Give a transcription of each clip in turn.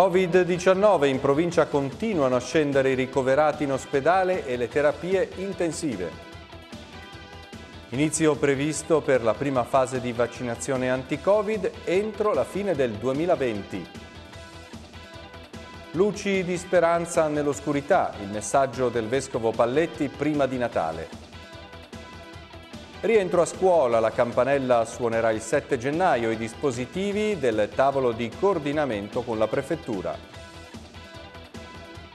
Covid-19, in provincia continuano a scendere i ricoverati in ospedale e le terapie intensive. Inizio previsto per la prima fase di vaccinazione anti-Covid entro la fine del 2020. Luci di speranza nell'oscurità, il messaggio del Vescovo Palletti prima di Natale. Rientro a scuola, la campanella suonerà il 7 gennaio, i dispositivi del tavolo di coordinamento con la prefettura.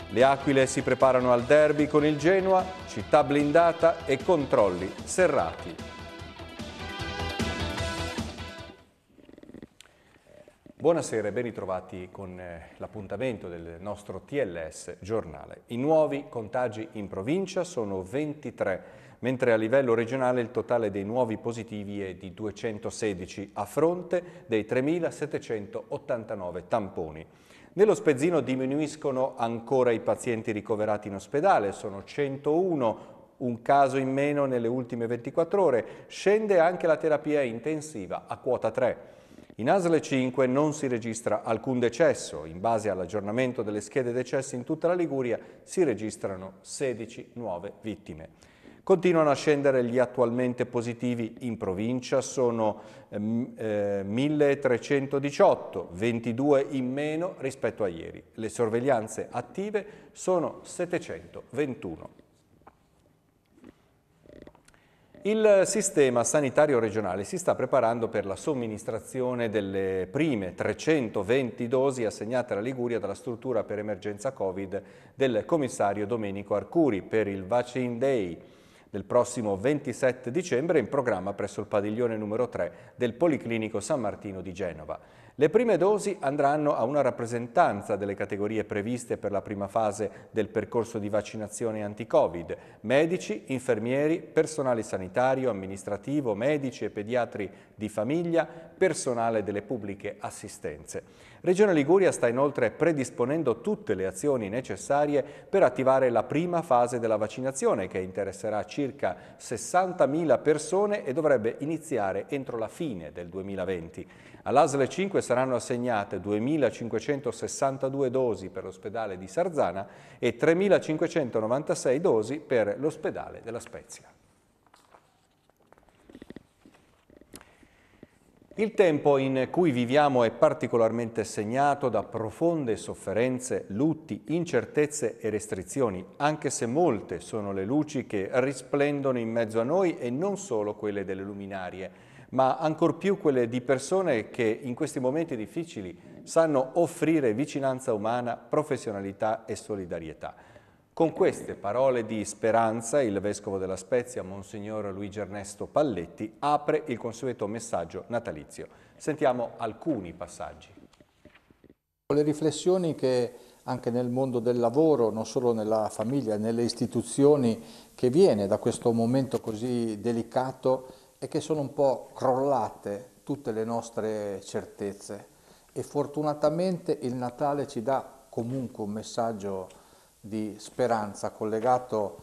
Le Aquile si preparano al derby con il Genoa, città blindata e controlli serrati. Buonasera e ben ritrovati con eh, l'appuntamento del nostro TLS giornale. I nuovi contagi in provincia sono 23 mentre a livello regionale il totale dei nuovi positivi è di 216 a fronte dei 3.789 tamponi. Nello Spezzino diminuiscono ancora i pazienti ricoverati in ospedale, sono 101, un caso in meno nelle ultime 24 ore, scende anche la terapia intensiva a quota 3. In ASLE 5 non si registra alcun decesso, in base all'aggiornamento delle schede decessi in tutta la Liguria si registrano 16 nuove vittime. Continuano a scendere gli attualmente positivi in provincia, sono ehm, eh, 1318, 22 in meno rispetto a ieri. Le sorveglianze attive sono 721. Il sistema sanitario regionale si sta preparando per la somministrazione delle prime 320 dosi assegnate alla Liguria dalla struttura per emergenza Covid del commissario Domenico Arcuri per il Vaccine Day del prossimo 27 dicembre in programma presso il padiglione numero 3 del Policlinico San Martino di Genova. Le prime dosi andranno a una rappresentanza delle categorie previste per la prima fase del percorso di vaccinazione anti-Covid, medici, infermieri, personale sanitario, amministrativo, medici e pediatri di famiglia, personale delle pubbliche assistenze. Regione Liguria sta inoltre predisponendo tutte le azioni necessarie per attivare la prima fase della vaccinazione che interesserà circa 60.000 persone e dovrebbe iniziare entro la fine del 2020. All'ASLE 5 saranno assegnate 2.562 dosi per l'ospedale di Sarzana e 3.596 dosi per l'ospedale della Spezia. Il tempo in cui viviamo è particolarmente segnato da profonde sofferenze, lutti, incertezze e restrizioni, anche se molte sono le luci che risplendono in mezzo a noi e non solo quelle delle luminarie ma ancor più quelle di persone che in questi momenti difficili sanno offrire vicinanza umana, professionalità e solidarietà. Con queste parole di speranza il Vescovo della Spezia, Monsignor Luigi Ernesto Palletti, apre il consueto messaggio natalizio. Sentiamo alcuni passaggi. Le riflessioni che anche nel mondo del lavoro, non solo nella famiglia, nelle istituzioni, che viene da questo momento così delicato è che sono un po' crollate tutte le nostre certezze e fortunatamente il Natale ci dà comunque un messaggio di speranza collegato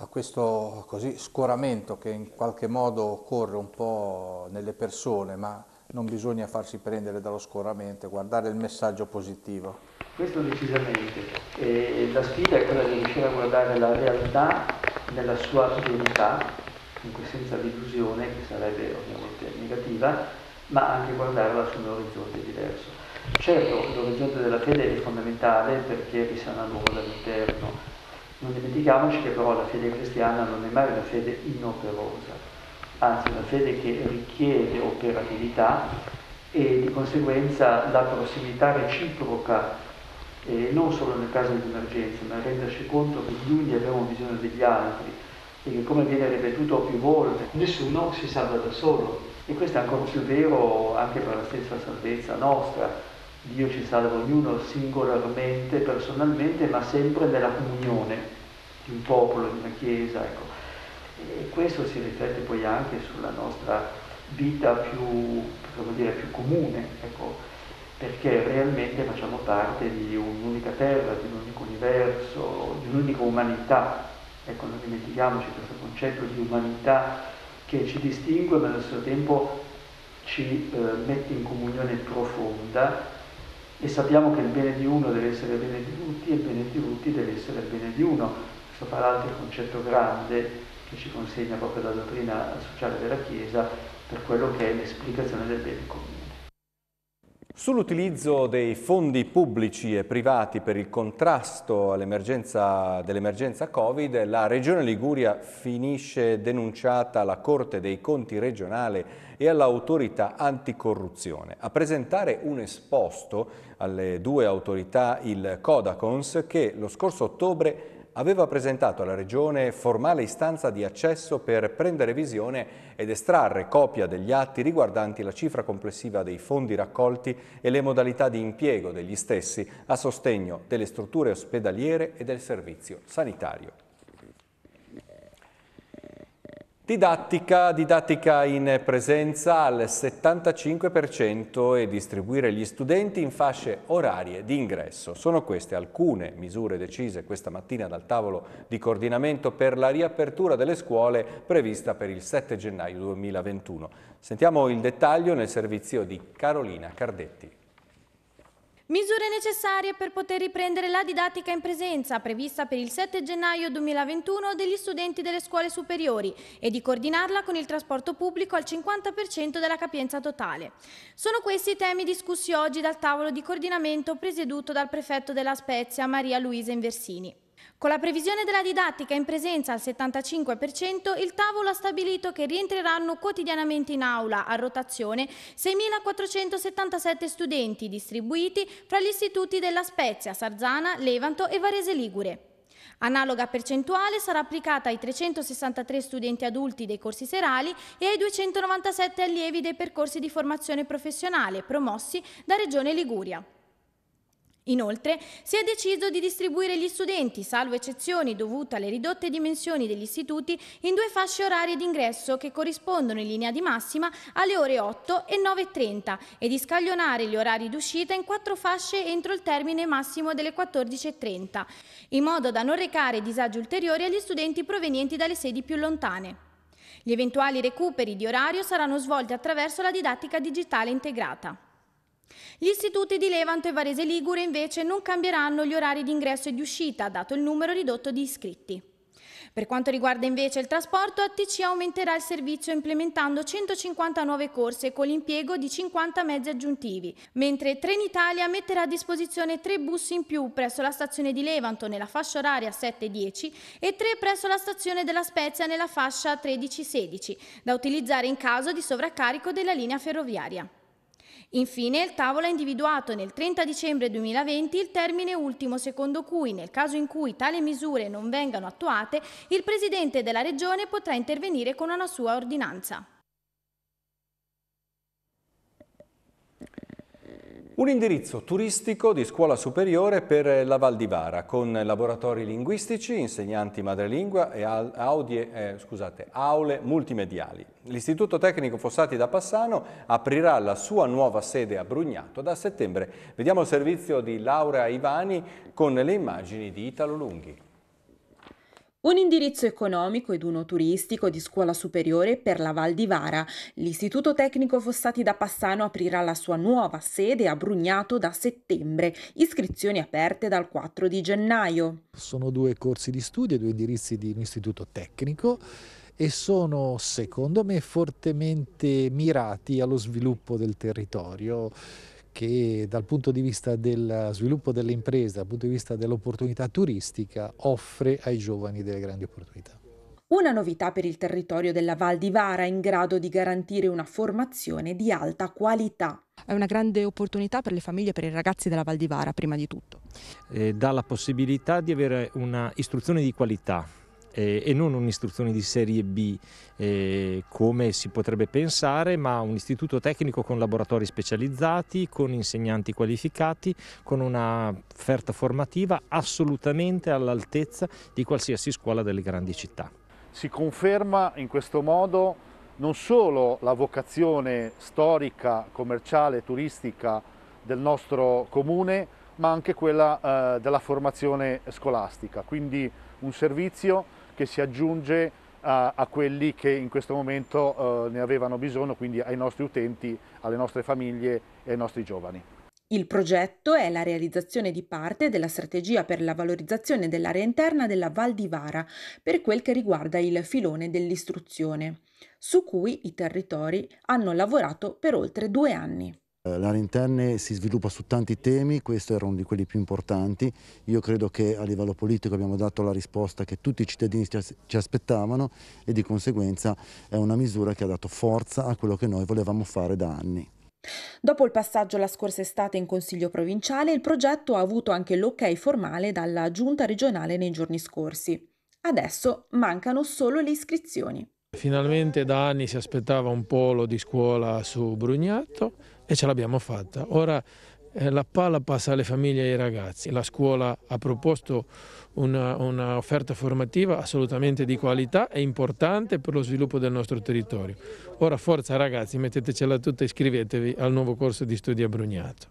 a questo così, scoramento che in qualche modo occorre un po' nelle persone, ma non bisogna farsi prendere dallo scoramento, guardare il messaggio positivo. Questo decisamente. E la sfida è quella di riuscire a guardare la realtà nella sua pienità comunque senza l'illusione che sarebbe ovviamente negativa, ma anche guardarla su un orizzonte diverso. Certo, l'orizzonte della fede è fondamentale perché risana l'uomo dall'interno. Non dimentichiamoci che però la fede cristiana non è mai una fede inoperosa, anzi una fede che richiede operatività e di conseguenza la prossimità reciproca eh, non solo nel caso di emergenza, ma renderci conto che gli uni abbiamo bisogno degli altri, perché come viene ripetuto più volte, nessuno si salva da solo e questo è ancora più vero anche per la stessa salvezza nostra. Dio ci salva ognuno singolarmente, personalmente, ma sempre nella comunione di un popolo, di una chiesa. Ecco. E questo si riflette poi anche sulla nostra vita più, dire, più comune, ecco, perché realmente facciamo parte di un'unica terra, di un unico universo, di un'unica umanità. Ecco, non dimentichiamoci questo concetto di umanità che ci distingue ma allo stesso tempo ci eh, mette in comunione profonda e sappiamo che il bene di uno deve essere il bene di tutti e il bene di tutti deve essere il bene di uno. Questo fa l'altro concetto grande che ci consegna proprio la dottrina sociale della Chiesa per quello che è l'esplicazione del bene comune. Sull'utilizzo dei fondi pubblici e privati per il contrasto all'emergenza dell'emergenza Covid, la Regione Liguria finisce denunciata alla Corte dei Conti regionale e all'autorità anticorruzione. A presentare un esposto alle due autorità il Codacons che lo scorso ottobre aveva presentato alla Regione formale istanza di accesso per prendere visione ed estrarre copia degli atti riguardanti la cifra complessiva dei fondi raccolti e le modalità di impiego degli stessi a sostegno delle strutture ospedaliere e del servizio sanitario. Didattica, didattica in presenza al 75% e distribuire gli studenti in fasce orarie di ingresso. Sono queste alcune misure decise questa mattina dal tavolo di coordinamento per la riapertura delle scuole prevista per il 7 gennaio 2021. Sentiamo il dettaglio nel servizio di Carolina Cardetti. Misure necessarie per poter riprendere la didattica in presenza prevista per il 7 gennaio 2021 degli studenti delle scuole superiori e di coordinarla con il trasporto pubblico al 50% della capienza totale. Sono questi i temi discussi oggi dal tavolo di coordinamento presieduto dal prefetto della Spezia Maria Luisa Inversini. Con la previsione della didattica in presenza al 75%, il tavolo ha stabilito che rientreranno quotidianamente in aula a rotazione 6.477 studenti distribuiti fra gli istituti della Spezia, Sarzana, Levanto e Varese Ligure. Analoga percentuale sarà applicata ai 363 studenti adulti dei corsi serali e ai 297 allievi dei percorsi di formazione professionale promossi da Regione Liguria. Inoltre si è deciso di distribuire gli studenti, salvo eccezioni dovute alle ridotte dimensioni degli istituti, in due fasce orarie d'ingresso che corrispondono in linea di massima alle ore 8 e 9.30 e di scaglionare gli orari d'uscita in quattro fasce entro il termine massimo delle 14.30, in modo da non recare disagi ulteriori agli studenti provenienti dalle sedi più lontane. Gli eventuali recuperi di orario saranno svolti attraverso la didattica digitale integrata. Gli istituti di Levanto e Varese Ligure invece non cambieranno gli orari di ingresso e di uscita, dato il numero ridotto di iscritti. Per quanto riguarda invece il trasporto, ATC aumenterà il servizio implementando 159 corse con l'impiego di 50 mezzi aggiuntivi, mentre Trenitalia metterà a disposizione tre bus in più presso la stazione di Levanto nella fascia oraria 7-10 e tre presso la stazione della Spezia nella fascia 13-16, da utilizzare in caso di sovraccarico della linea ferroviaria. Infine, il tavolo ha individuato nel 30 dicembre 2020 il termine ultimo secondo cui, nel caso in cui tali misure non vengano attuate, il Presidente della Regione potrà intervenire con una sua ordinanza. Un indirizzo turistico di scuola superiore per la Val di Vara con laboratori linguistici, insegnanti madrelingua e audie, eh, scusate, aule multimediali. L'Istituto Tecnico Fossati da Passano aprirà la sua nuova sede a Brugnato da settembre. Vediamo il servizio di Laura Ivani con le immagini di Italo Lunghi. Un indirizzo economico ed uno turistico di scuola superiore per la Val di Vara. L'Istituto Tecnico Fossati da Passano aprirà la sua nuova sede a Brugnato da settembre, iscrizioni aperte dal 4 di gennaio. Sono due corsi di studio, due indirizzi di un istituto tecnico e sono secondo me fortemente mirati allo sviluppo del territorio che dal punto di vista del sviluppo delle imprese, dal punto di vista dell'opportunità turistica, offre ai giovani delle grandi opportunità. Una novità per il territorio della Val di Vara in grado di garantire una formazione di alta qualità. È una grande opportunità per le famiglie e per i ragazzi della Val di Vara, prima di tutto. Eh, dà la possibilità di avere una istruzione di qualità, eh, e non un'istruzione di serie B eh, come si potrebbe pensare, ma un istituto tecnico con laboratori specializzati, con insegnanti qualificati, con un'offerta formativa assolutamente all'altezza di qualsiasi scuola delle grandi città. Si conferma in questo modo non solo la vocazione storica, commerciale, turistica del nostro comune, ma anche quella eh, della formazione scolastica, quindi un servizio che si aggiunge a, eh, a quelli che in questo momento eh, ne avevano bisogno, quindi ai nostri utenti, alle nostre famiglie e ai nostri giovani. Il progetto è la realizzazione di parte della strategia per la valorizzazione dell'area interna della Val di Vara per quel che riguarda il filone dell'istruzione, su cui i territori hanno lavorato per oltre due anni. Eh, L'area interna si sviluppa su tanti temi, questo era uno di quelli più importanti. Io credo che a livello politico abbiamo dato la risposta che tutti i cittadini ci aspettavano e di conseguenza è una misura che ha dato forza a quello che noi volevamo fare da anni. Dopo il passaggio la scorsa estate in Consiglio provinciale, il progetto ha avuto anche l'ok formale dalla Giunta regionale nei giorni scorsi. Adesso mancano solo le iscrizioni. Finalmente da anni si aspettava un polo di scuola su Brugnato, e ce l'abbiamo fatta. Ora eh, la palla passa alle famiglie e ai ragazzi. La scuola ha proposto un'offerta formativa assolutamente di qualità e importante per lo sviluppo del nostro territorio. Ora forza ragazzi, mettetecela tutta e iscrivetevi al nuovo corso di studi a Brugnato.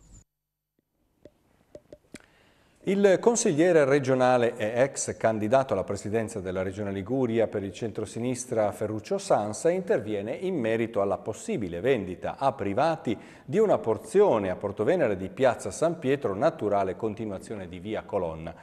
Il consigliere regionale e ex candidato alla presidenza della Regione Liguria per il centrosinistra Ferruccio Sansa interviene in merito alla possibile vendita a privati di una porzione a Portovenere di Piazza San Pietro, naturale continuazione di Via Colonna.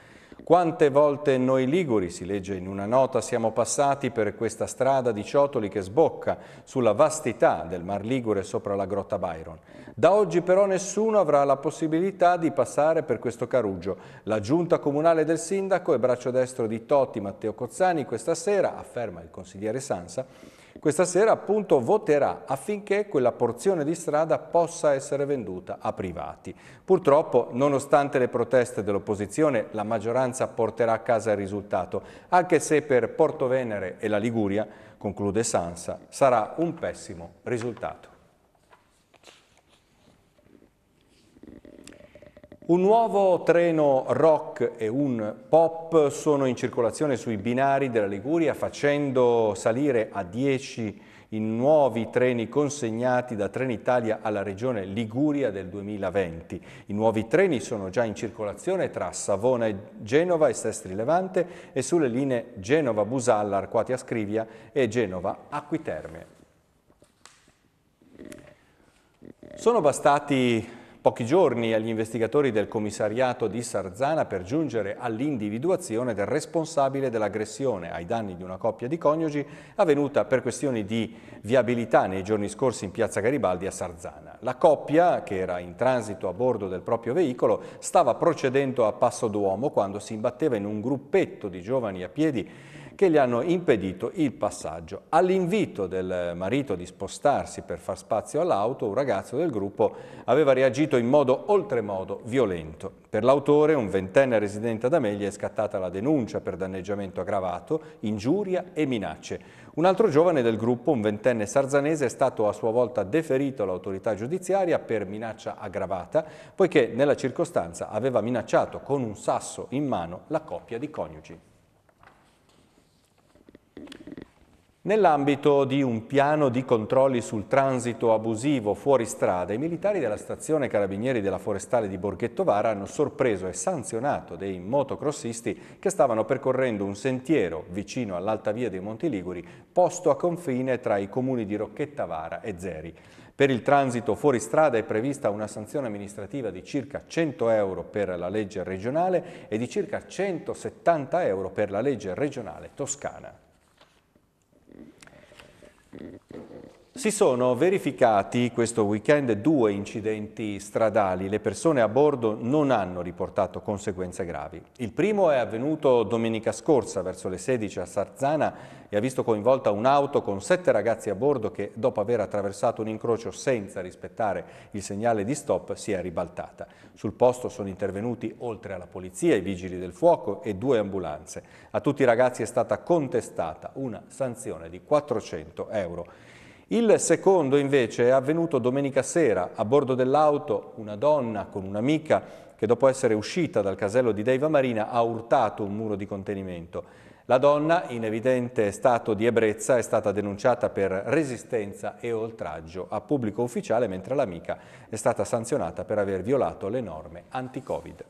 Quante volte noi Liguri, si legge in una nota, siamo passati per questa strada di ciotoli che sbocca sulla vastità del Mar Ligure sopra la grotta Byron. Da oggi però nessuno avrà la possibilità di passare per questo carugio. La giunta comunale del sindaco e braccio destro di Totti Matteo Cozzani questa sera, afferma il consigliere Sansa, questa sera appunto voterà affinché quella porzione di strada possa essere venduta a privati. Purtroppo, nonostante le proteste dell'opposizione, la maggioranza porterà a casa il risultato, anche se per Porto Venere e la Liguria, conclude Sansa, sarà un pessimo risultato. Un nuovo treno rock e un pop sono in circolazione sui binari della Liguria facendo salire a 10 i nuovi treni consegnati da Trenitalia alla regione Liguria del 2020. I nuovi treni sono già in circolazione tra Savona e Genova e Sestri Levante e sulle linee Genova-Busalla, Arquatia Scrivia e Genova-Acquiterme. Sono bastati pochi giorni agli investigatori del commissariato di Sarzana per giungere all'individuazione del responsabile dell'aggressione ai danni di una coppia di coniugi avvenuta per questioni di viabilità nei giorni scorsi in piazza Garibaldi a Sarzana. La coppia, che era in transito a bordo del proprio veicolo, stava procedendo a passo d'uomo quando si imbatteva in un gruppetto di giovani a piedi che gli hanno impedito il passaggio. All'invito del marito di spostarsi per far spazio all'auto, un ragazzo del gruppo aveva reagito in modo oltremodo violento. Per l'autore, un ventenne residente ad Amelia, è scattata la denuncia per danneggiamento aggravato, ingiuria e minacce. Un altro giovane del gruppo, un ventenne sarzanese, è stato a sua volta deferito all'autorità giudiziaria per minaccia aggravata, poiché nella circostanza aveva minacciato con un sasso in mano la coppia di coniugi. Nell'ambito di un piano di controlli sul transito abusivo fuori strada, i militari della stazione Carabinieri della Forestale di Borghetto Vara hanno sorpreso e sanzionato dei motocrossisti che stavano percorrendo un sentiero vicino all'alta via dei Monti Liguri, posto a confine tra i comuni di Rocchetta Vara e Zeri. Per il transito fuori strada è prevista una sanzione amministrativa di circa 100 euro per la legge regionale e di circa 170 euro per la legge regionale toscana. Mm-hmm. Si sono verificati questo weekend due incidenti stradali. Le persone a bordo non hanno riportato conseguenze gravi. Il primo è avvenuto domenica scorsa verso le 16 a Sarzana e ha visto coinvolta un'auto con sette ragazzi a bordo che dopo aver attraversato un incrocio senza rispettare il segnale di stop si è ribaltata. Sul posto sono intervenuti oltre alla polizia, i vigili del fuoco e due ambulanze. A tutti i ragazzi è stata contestata una sanzione di 400 euro. Il secondo invece è avvenuto domenica sera a bordo dell'auto una donna con un'amica che dopo essere uscita dal casello di Deiva Marina ha urtato un muro di contenimento. La donna, in evidente stato di ebbrezza, è stata denunciata per resistenza e oltraggio a pubblico ufficiale, mentre l'amica è stata sanzionata per aver violato le norme anti-Covid.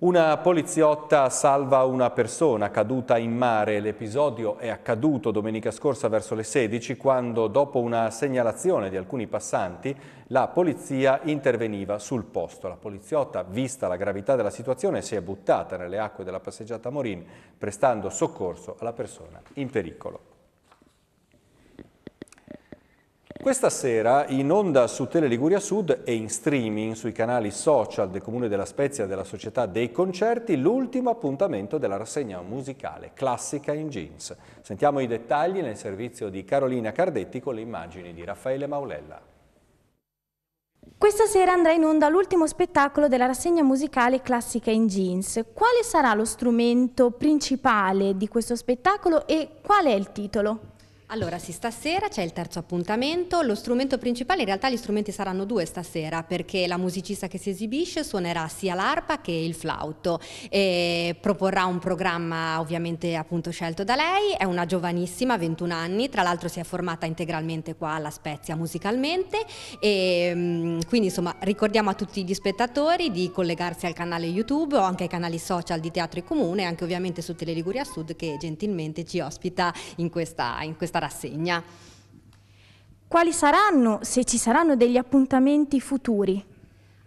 Una poliziotta salva una persona caduta in mare. L'episodio è accaduto domenica scorsa verso le 16 quando dopo una segnalazione di alcuni passanti la polizia interveniva sul posto. La poliziotta, vista la gravità della situazione, si è buttata nelle acque della passeggiata Morin prestando soccorso alla persona in pericolo. Questa sera in onda su Tele Liguria Sud e in streaming sui canali social del Comune della Spezia e della Società dei Concerti l'ultimo appuntamento della rassegna musicale Classica in Jeans. Sentiamo i dettagli nel servizio di Carolina Cardetti con le immagini di Raffaele Maulella. Questa sera andrà in onda l'ultimo spettacolo della rassegna musicale Classica in Jeans. Quale sarà lo strumento principale di questo spettacolo e qual è il titolo? Allora, sì, stasera c'è il terzo appuntamento. Lo strumento principale, in realtà gli strumenti saranno due stasera, perché la musicista che si esibisce suonerà sia l'arpa che il flauto. E proporrà un programma ovviamente appunto scelto da lei. È una giovanissima, 21 anni, tra l'altro si è formata integralmente qua alla Spezia musicalmente. E, mm, quindi insomma ricordiamo a tutti gli spettatori di collegarsi al canale YouTube o anche ai canali social di Teatro e Comune, anche ovviamente su Tele Liguria Sud che gentilmente ci ospita in questa, in questa rassegna. Quali saranno, se ci saranno degli appuntamenti futuri?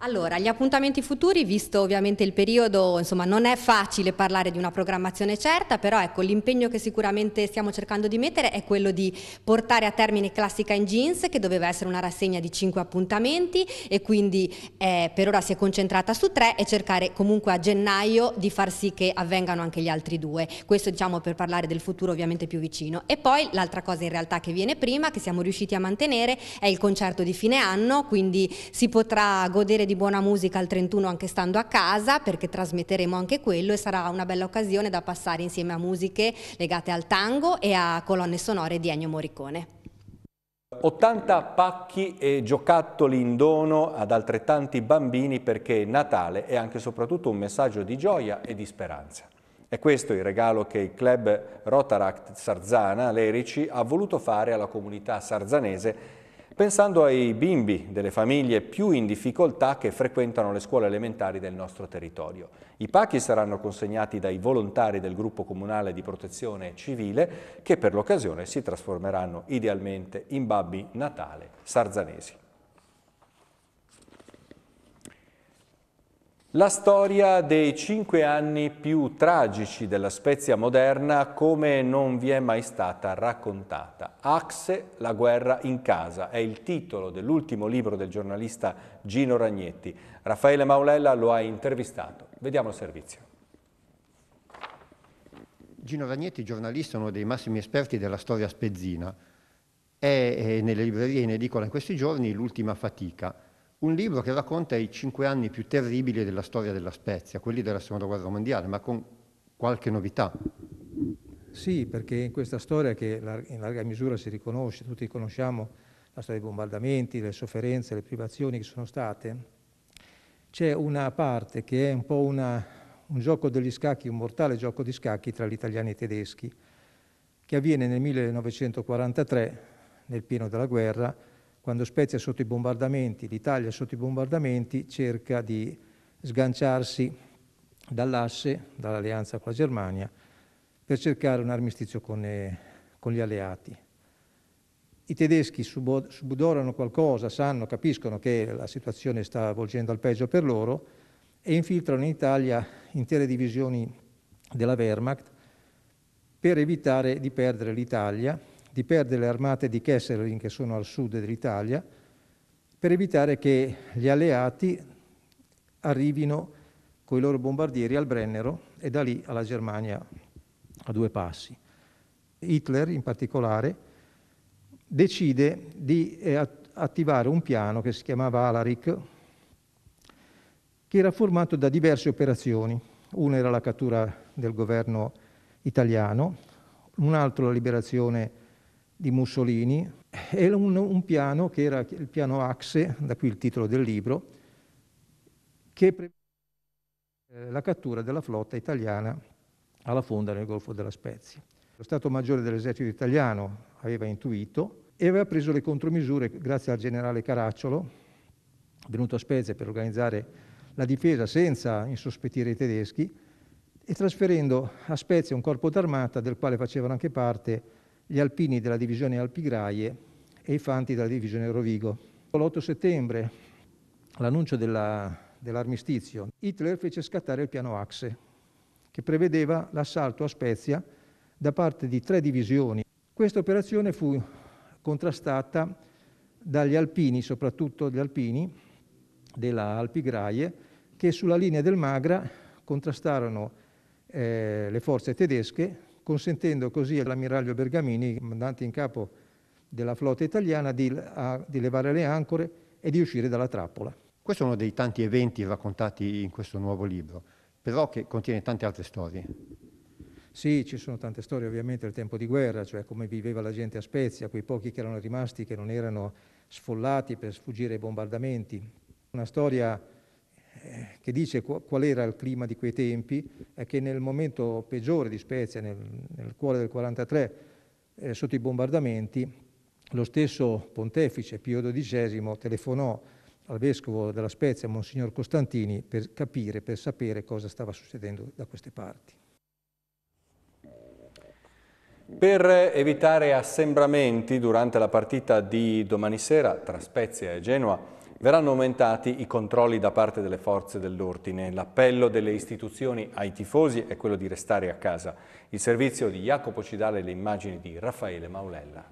Allora, gli appuntamenti futuri, visto ovviamente il periodo, insomma non è facile parlare di una programmazione certa, però ecco l'impegno che sicuramente stiamo cercando di mettere è quello di portare a termine Classica in Jeans, che doveva essere una rassegna di 5 appuntamenti e quindi eh, per ora si è concentrata su 3 e cercare comunque a gennaio di far sì che avvengano anche gli altri due. Questo diciamo per parlare del futuro ovviamente più vicino. E poi l'altra cosa in realtà che viene prima, che siamo riusciti a mantenere, è il concerto di fine anno, quindi si potrà godere di di buona musica al 31 anche stando a casa perché trasmetteremo anche quello e sarà una bella occasione da passare insieme a musiche legate al tango e a colonne sonore di Ennio Morricone. 80 pacchi e giocattoli in dono ad altrettanti bambini perché Natale è anche e soprattutto un messaggio di gioia e di speranza. È questo il regalo che il club Rotaract Sarzana, l'Erici, ha voluto fare alla comunità sarzanese pensando ai bimbi delle famiglie più in difficoltà che frequentano le scuole elementari del nostro territorio. I pacchi saranno consegnati dai volontari del gruppo comunale di protezione civile che per l'occasione si trasformeranno idealmente in babbi natale sarzanesi. La storia dei cinque anni più tragici della Spezia moderna come non vi è mai stata raccontata. Axe, la guerra in casa, è il titolo dell'ultimo libro del giornalista Gino Ragnetti. Raffaele Maulella lo ha intervistato. Vediamo il servizio. Gino Ragnetti, giornalista, uno dei massimi esperti della storia spezzina. È eh, nelle librerie in edicola in questi giorni l'ultima fatica un libro che racconta i cinque anni più terribili della storia della Spezia, quelli della Seconda Guerra Mondiale, ma con qualche novità. Sì, perché in questa storia che in larga misura si riconosce, tutti conosciamo la storia dei bombardamenti, le sofferenze, le privazioni che sono state, c'è una parte che è un po' una, un gioco degli scacchi, un mortale gioco di scacchi tra gli italiani e i tedeschi, che avviene nel 1943, nel pieno della guerra, quando Spezia è sotto i bombardamenti, l'Italia è sotto i bombardamenti, cerca di sganciarsi dall'asse, dall'alleanza con la Germania, per cercare un armistizio con, eh, con gli alleati. I tedeschi subo- subodorano qualcosa, sanno, capiscono che la situazione sta avvolgendo al peggio per loro e infiltrano in Italia intere divisioni della Wehrmacht per evitare di perdere l'Italia di perdere le armate di Kesselring che sono al sud dell'Italia per evitare che gli alleati arrivino con i loro bombardieri al Brennero e da lì alla Germania a due passi. Hitler in particolare decide di eh, attivare un piano che si chiamava Alaric, che era formato da diverse operazioni. Una era la cattura del governo italiano, un altro la liberazione di Mussolini, è un, un piano che era il piano Axe, da qui il titolo del libro, che prevedeva eh, la cattura della flotta italiana alla fonda nel Golfo della Spezia. Lo Stato Maggiore dell'Esercito italiano aveva intuito e aveva preso le contromisure grazie al generale Caracciolo, venuto a Spezia per organizzare la difesa senza insospettire i tedeschi e trasferendo a Spezia un corpo d'armata del quale facevano anche parte gli alpini della divisione Alpigraie e i fanti della divisione Rovigo. L'8 settembre, l'annuncio dell'armistizio, Hitler fece scattare il piano Axe, che prevedeva l'assalto a Spezia da parte di tre divisioni. Questa operazione fu contrastata dagli alpini, soprattutto gli alpini della Alpigraie, che sulla linea del Magra contrastarono eh, le forze tedesche consentendo così all'ammiraglio Bergamini, comandante in capo della flotta italiana, di, a, di levare le ancore e di uscire dalla trappola. Questo è uno dei tanti eventi raccontati in questo nuovo libro, però che contiene tante altre storie. Sì, ci sono tante storie ovviamente del tempo di guerra, cioè come viveva la gente a Spezia, quei pochi che erano rimasti, che non erano sfollati per sfuggire ai bombardamenti. Una storia che dice qual era il clima di quei tempi, è che nel momento peggiore di Spezia, nel, nel cuore del 43, eh, sotto i bombardamenti, lo stesso pontefice Pio XII telefonò al vescovo della Spezia, Monsignor Costantini, per capire, per sapere cosa stava succedendo da queste parti. Per evitare assembramenti durante la partita di domani sera tra Spezia e Genoa, Verranno aumentati i controlli da parte delle forze dell'ordine. L'appello delle istituzioni ai tifosi è quello di restare a casa. Il servizio di Jacopo ci dà le immagini di Raffaele Maulella.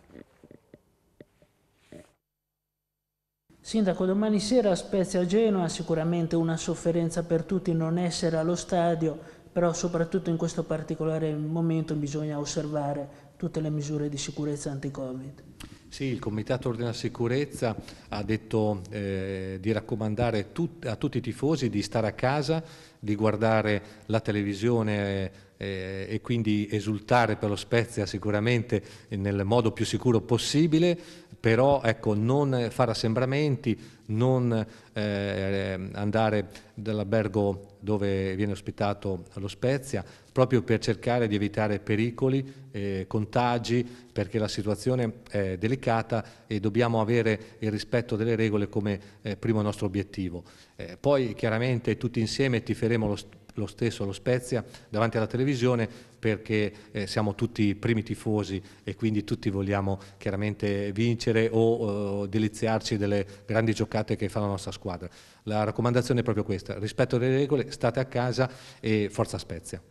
Sindaco, domani sera a Spezia Genoa sicuramente una sofferenza per tutti non essere allo stadio, però soprattutto in questo particolare momento bisogna osservare tutte le misure di sicurezza anti-Covid. Sì, il Comitato Ordine della Sicurezza ha detto eh, di raccomandare tut a tutti i tifosi di stare a casa, di guardare la televisione eh, e quindi esultare per lo Spezia sicuramente nel modo più sicuro possibile, però ecco, non fare assembramenti, non eh, andare dall'albergo dove viene ospitato lo Spezia, proprio per cercare di evitare pericoli, eh, contagi, perché la situazione è delicata e dobbiamo avere il rispetto delle regole come eh, primo nostro obiettivo. Eh, poi chiaramente tutti insieme tiferemo lo, lo stesso, lo Spezia, davanti alla televisione perché eh, siamo tutti primi tifosi e quindi tutti vogliamo chiaramente vincere o eh, deliziarci delle grandi giocate che fa la nostra squadra. La raccomandazione è proprio questa, rispetto alle regole, state a casa e forza Spezia.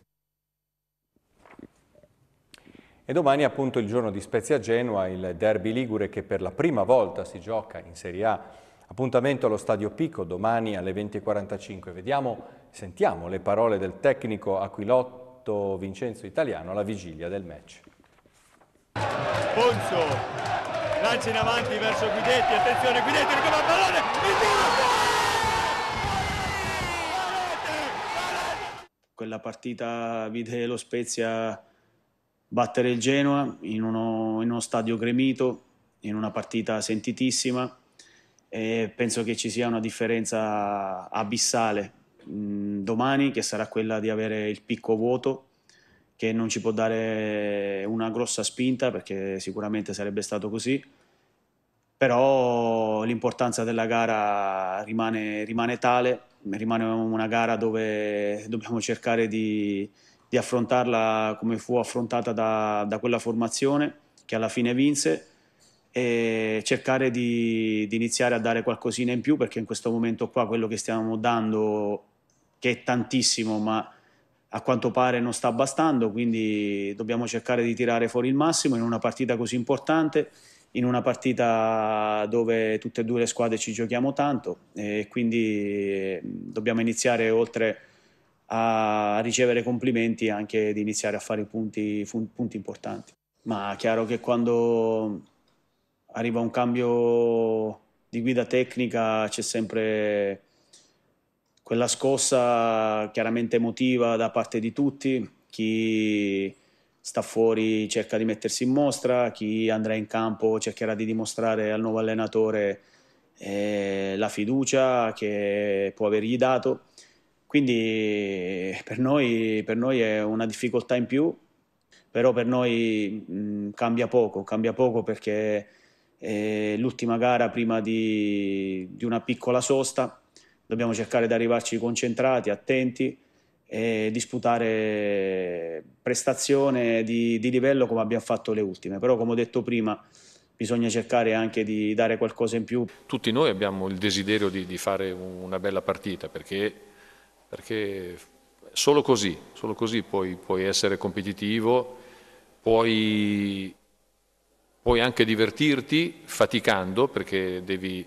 E domani appunto il giorno di Spezia Genoa, il derby ligure che per la prima volta si gioca in Serie A Appuntamento allo Stadio Pico domani alle 20.45. Vediamo, sentiamo le parole del tecnico Aquilotto Vincenzo Italiano alla vigilia del match. Ponzo lancia in avanti verso Guidetti, attenzione Guidetti, ricava il pallone, il tiro! Quella partita vide lo Spezia battere il Genoa in uno, in uno stadio gremito, in una partita sentitissima e penso che ci sia una differenza abissale mh, mm, domani che sarà quella di avere il picco vuoto che non ci può dare una grossa spinta perché sicuramente sarebbe stato così però l'importanza della gara rimane, rimane tale rimane una gara dove dobbiamo cercare di, di affrontarla come fu affrontata da, da quella formazione che alla fine vinse e cercare di, di, iniziare a dare qualcosina in più perché in questo momento qua quello che stiamo dando, che è tantissimo, ma a quanto pare non sta bastando, quindi dobbiamo cercare di tirare fuori il massimo in una partita così importante, in una partita dove tutte e due le squadre ci giochiamo tanto e quindi dobbiamo iniziare oltre a ricevere complimenti anche di iniziare a fare punti, punti importanti. Ma chiaro che quando arriva un cambio di guida tecnica, c'è sempre quella scossa chiaramente emotiva da parte di tutti, chi sta fuori cerca di mettersi in mostra, chi andrà in campo cercherà di dimostrare al nuovo allenatore eh, la fiducia che può avergli dato. Quindi per noi, per noi, è una difficoltà in più, però per noi mh, cambia poco, cambia poco perché eh, l'ultima gara prima di, di, una piccola sosta, dobbiamo cercare di arrivarci concentrati, attenti e disputare prestazione di, di livello come abbiamo fatto le ultime, però come ho detto prima bisogna cercare anche di dare qualcosa in più. Tutti noi abbiamo il desiderio di, di fare una bella partita perché, perché solo, così, solo così, puoi, puoi essere competitivo, puoi Puoi anche divertirti faticando, perché devi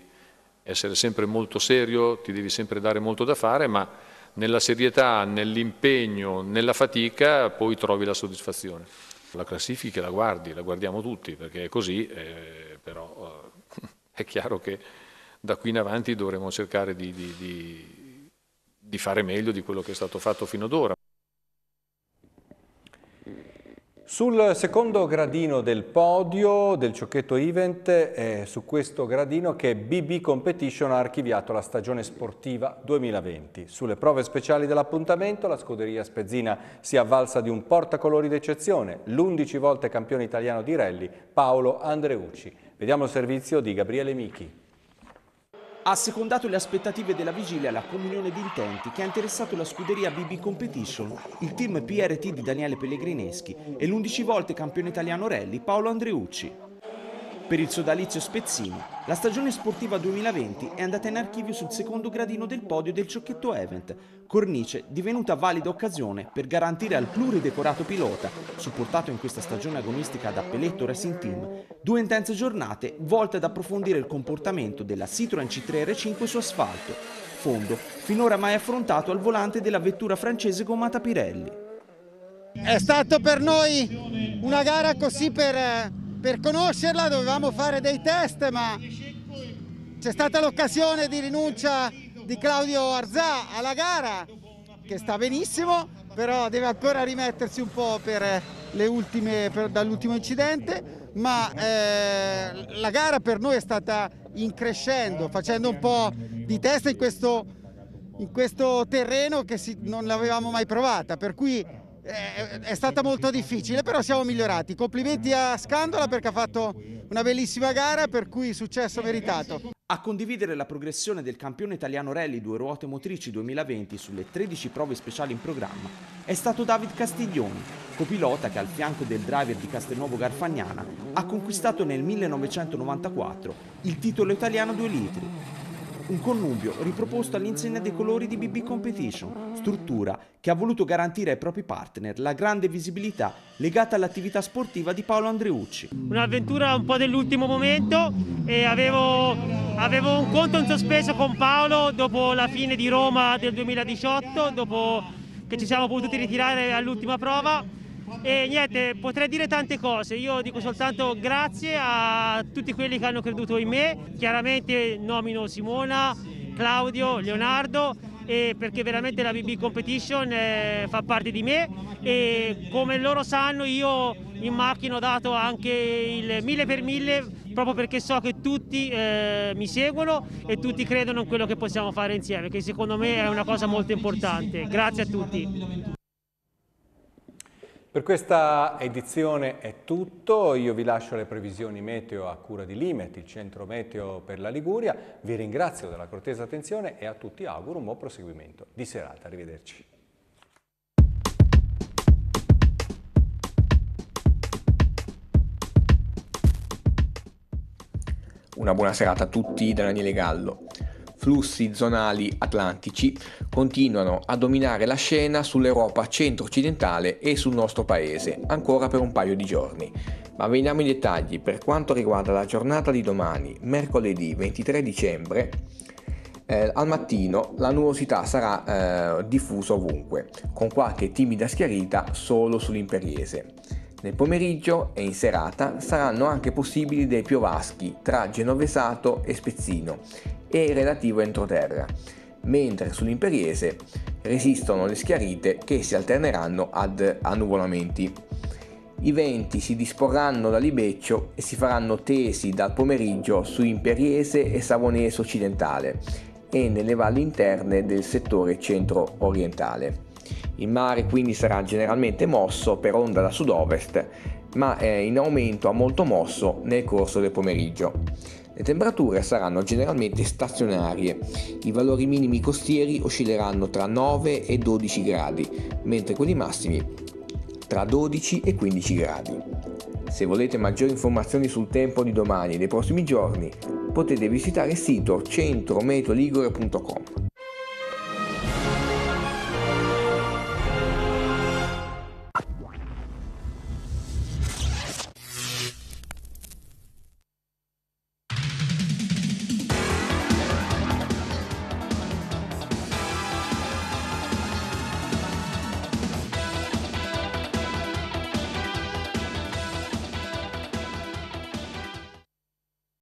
essere sempre molto serio, ti devi sempre dare molto da fare, ma nella serietà, nell'impegno, nella fatica poi trovi la soddisfazione. La classifica la guardi, la guardiamo tutti, perché è così, eh, però eh, è chiaro che da qui in avanti dovremo cercare di, di, di, di fare meglio di quello che è stato fatto fino ad ora. Sul secondo gradino del podio del Ciocchetto Event, è su questo gradino che BB Competition ha archiviato la stagione sportiva 2020. Sulle prove speciali dell'appuntamento la scuderia Spezzina si avvalsa di un portacolori d'eccezione, l'11 volte campione italiano di rally Paolo Andreucci. Vediamo il servizio di Gabriele Michi ha secondato le aspettative della vigilia la comunione di intenti che ha interessato la scuderia BB Competition, il team PRT di Daniele Pellegrineschi e l'11 volte campione italiano rally Paolo Andreucci. Per il sodalizio Spezzini, la stagione sportiva 2020 è andata in archivio sul secondo gradino del podio del Ciocchetto Event, cornice divenuta valida occasione per garantire al pluridecorato pilota, supportato in questa stagione agonistica da Pelletto Racing Team, due intense giornate volte ad approfondire il comportamento della Citroën C3 R5 su asfalto, fondo finora mai affrontato al volante della vettura francese gommata Pirelli. È stato per noi una gara così per eh, per conoscerla dovevamo fare dei test, ma c'è stata l'occasione di rinuncia di Claudio Arzà alla gara, che sta benissimo, però deve ancora rimettersi un po' dall'ultimo incidente, ma eh, la gara per noi è stata increscendo, facendo un po' di test in questo, in questo terreno che si, non l'avevamo mai provata, per cui eh, è, stata molto difficile, però siamo migliorati. Complimenti a Scandola perché ha fatto una bellissima gara, per cui successo meritato. A condividere la progressione del campione italiano rally due ruote motrici 2020 sulle 13 prove speciali in programma è stato David Castiglioni, copilota che al fianco del driver di Castelnuovo Garfagnana ha conquistato nel 1994 il titolo italiano 2 litri un connubio riproposto all'insegna dei colori di BB Competition, struttura che ha voluto garantire ai propri partner la grande visibilità legata all'attività sportiva di Paolo Andreucci. Un'avventura un po' dell'ultimo momento e avevo, avevo un conto in sospeso con Paolo dopo la fine di Roma del 2018, dopo che ci siamo potuti ritirare all'ultima prova e niente, potrei dire tante cose, io dico soltanto grazie a tutti quelli che hanno creduto in me, chiaramente nomino Simona, Claudio, Leonardo, perché veramente la BB Competition eh, fa parte di me e come loro sanno io in macchina ho dato anche il mille per mille proprio perché so che tutti eh, mi seguono e tutti credono in quello che possiamo fare insieme che secondo me è una cosa molto importante. Grazie a tutti. Per questa edizione è tutto, io vi lascio le previsioni meteo a cura di Limet, il centro meteo per la Liguria, vi ringrazio della cortesa attenzione e a tutti auguro un buon proseguimento di serata, arrivederci. Una buona serata a tutti da Daniele Gallo flussi zonali atlantici continuano a dominare la scena sull'Europa centro-occidentale e sul nostro paese, ancora per un paio di giorni. Ma veniamo in dettagli per quanto riguarda la giornata di domani, mercoledì 23 dicembre. Eh, al mattino la nuvolosità sarà eh, diffusa ovunque, con qualche timida schiarita solo sull'imperiese. Nel pomeriggio e in serata saranno anche possibili dei piovaschi tra Genovesato e Spezzino e il relativo entroterra, mentre sull'imperiese resistono le schiarite che si alterneranno ad annuvolamenti. I venti si disporranno da Libeccio e si faranno tesi dal pomeriggio su Imperiese e Savonese occidentale e nelle valli interne del settore centro-orientale. Il mare quindi sarà generalmente mosso per onda da sud-ovest, ma è eh, in aumento a molto mosso nel corso del pomeriggio. Le temperature saranno generalmente stazionarie, i valori minimi costieri oscilleranno tra 9 e 12 gradi, mentre quelli massimi tra 12 e 15 gradi. Se volete maggiori informazioni sul tempo di domani e dei prossimi giorni, potete visitare il sito centrometeoligore.com.